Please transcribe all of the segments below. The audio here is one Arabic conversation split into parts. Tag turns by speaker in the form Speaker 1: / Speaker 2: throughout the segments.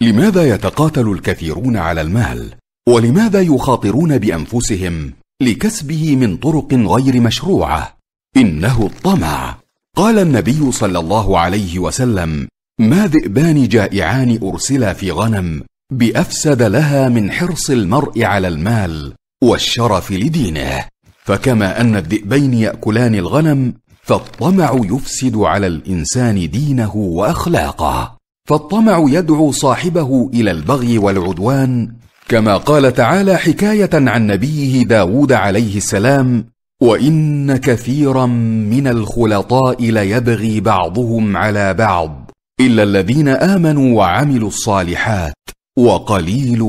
Speaker 1: لماذا يتقاتل الكثيرون على المال ولماذا يخاطرون بانفسهم لكسبه من طرق غير مشروعه انه الطمع قال النبي صلى الله عليه وسلم ما ذئبان جائعان ارسلا في غنم بافسد لها من حرص المرء على المال والشرف لدينه فكما ان الذئبين ياكلان الغنم فالطمع يفسد على الانسان دينه واخلاقه فالطمع يدعو صاحبه الى البغي والعدوان كما قال تعالى حكايه عن نبيه داود عليه السلام وان كثيرا من الخلطاء ليبغي بعضهم على بعض الا الذين امنوا وعملوا الصالحات وقليل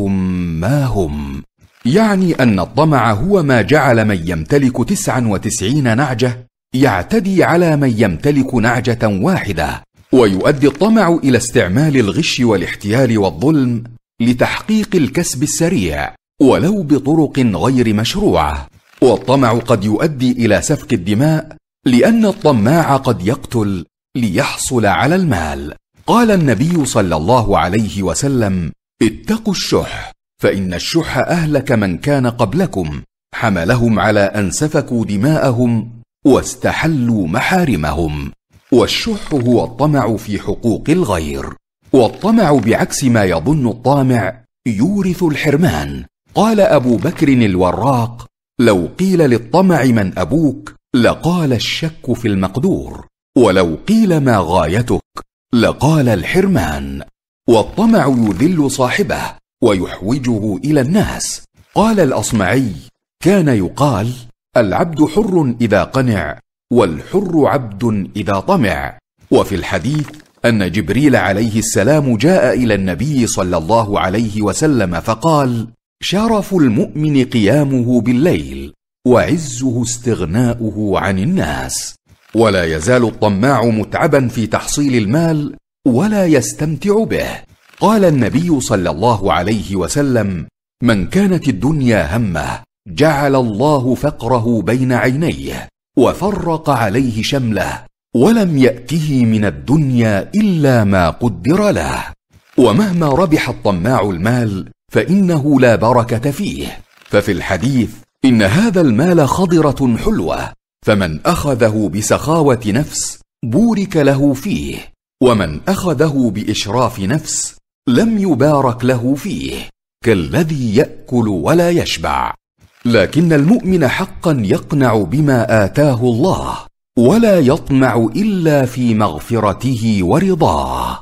Speaker 1: ما هم يعني ان الطمع هو ما جعل من يمتلك تسعا وتسعين نعجه يعتدي على من يمتلك نعجه واحده ويؤدي الطمع الى استعمال الغش والاحتيال والظلم لتحقيق الكسب السريع ولو بطرق غير مشروعه والطمع قد يؤدي الى سفك الدماء لان الطماع قد يقتل ليحصل على المال قال النبي صلى الله عليه وسلم اتقوا الشح فان الشح اهلك من كان قبلكم حملهم على ان سفكوا دماءهم واستحلوا محارمهم والشح هو الطمع في حقوق الغير والطمع بعكس ما يظن الطامع يورث الحرمان قال ابو بكر الوراق لو قيل للطمع من ابوك لقال الشك في المقدور ولو قيل ما غايتك لقال الحرمان والطمع يذل صاحبه ويحوجه الى الناس قال الاصمعي كان يقال العبد حر اذا قنع والحر عبد اذا طمع وفي الحديث ان جبريل عليه السلام جاء الى النبي صلى الله عليه وسلم فقال شرف المؤمن قيامه بالليل وعزه استغناؤه عن الناس ولا يزال الطماع متعبا في تحصيل المال ولا يستمتع به قال النبي صلى الله عليه وسلم من كانت الدنيا همه جعل الله فقره بين عينيه وفرق عليه شمله ولم ياته من الدنيا الا ما قدر له ومهما ربح الطماع المال فانه لا بركه فيه ففي الحديث ان هذا المال خضره حلوه فمن اخذه بسخاوه نفس بورك له فيه ومن اخذه باشراف نفس لم يبارك له فيه كالذي ياكل ولا يشبع لكن المؤمن حقا يقنع بما اتاه الله ولا يطمع الا في مغفرته ورضاه